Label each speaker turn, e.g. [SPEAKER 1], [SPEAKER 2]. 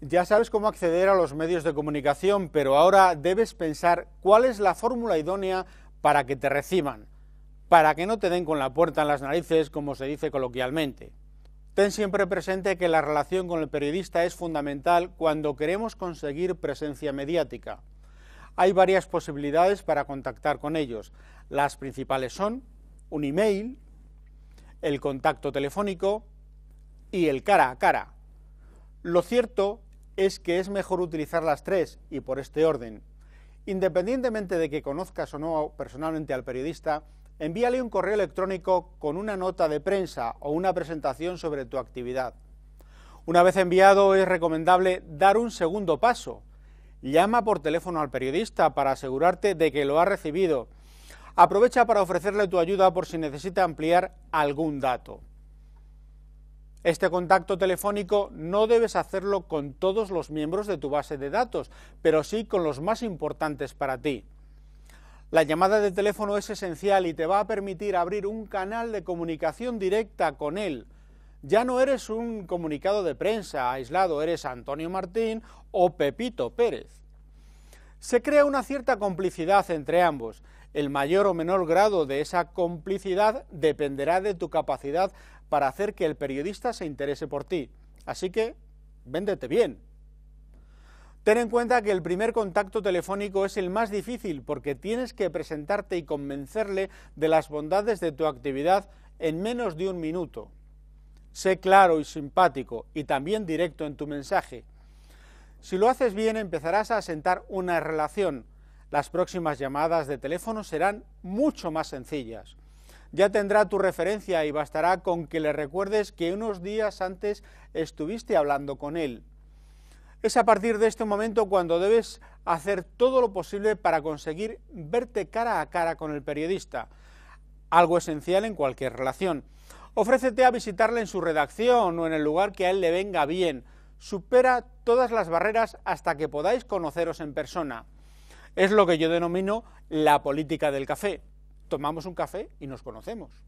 [SPEAKER 1] Ya sabes cómo acceder a los medios de comunicación, pero ahora debes pensar cuál es la fórmula idónea para que te reciban, para que no te den con la puerta en las narices, como se dice coloquialmente. Ten siempre presente que la relación con el periodista es fundamental cuando queremos conseguir presencia mediática. Hay varias posibilidades para contactar con ellos. Las principales son un email, el contacto telefónico y el cara a cara. Lo cierto es que es mejor utilizar las tres y por este orden. Independientemente de que conozcas o no personalmente al periodista, envíale un correo electrónico con una nota de prensa o una presentación sobre tu actividad. Una vez enviado es recomendable dar un segundo paso. Llama por teléfono al periodista para asegurarte de que lo ha recibido. Aprovecha para ofrecerle tu ayuda por si necesita ampliar algún dato. Este contacto telefónico no debes hacerlo con todos los miembros de tu base de datos, pero sí con los más importantes para ti. La llamada de teléfono es esencial y te va a permitir abrir un canal de comunicación directa con él. Ya no eres un comunicado de prensa aislado, eres Antonio Martín o Pepito Pérez. Se crea una cierta complicidad entre ambos el mayor o menor grado de esa complicidad dependerá de tu capacidad para hacer que el periodista se interese por ti. Así que, véndete bien. Ten en cuenta que el primer contacto telefónico es el más difícil porque tienes que presentarte y convencerle de las bondades de tu actividad en menos de un minuto. Sé claro y simpático y también directo en tu mensaje. Si lo haces bien empezarás a asentar una relación las próximas llamadas de teléfono serán mucho más sencillas. Ya tendrá tu referencia y bastará con que le recuerdes que unos días antes estuviste hablando con él. Es a partir de este momento cuando debes hacer todo lo posible para conseguir verte cara a cara con el periodista, algo esencial en cualquier relación. Ofrécete a visitarle en su redacción o en el lugar que a él le venga bien. Supera todas las barreras hasta que podáis conoceros en persona. Es lo que yo denomino la política del café. Tomamos un café y nos conocemos.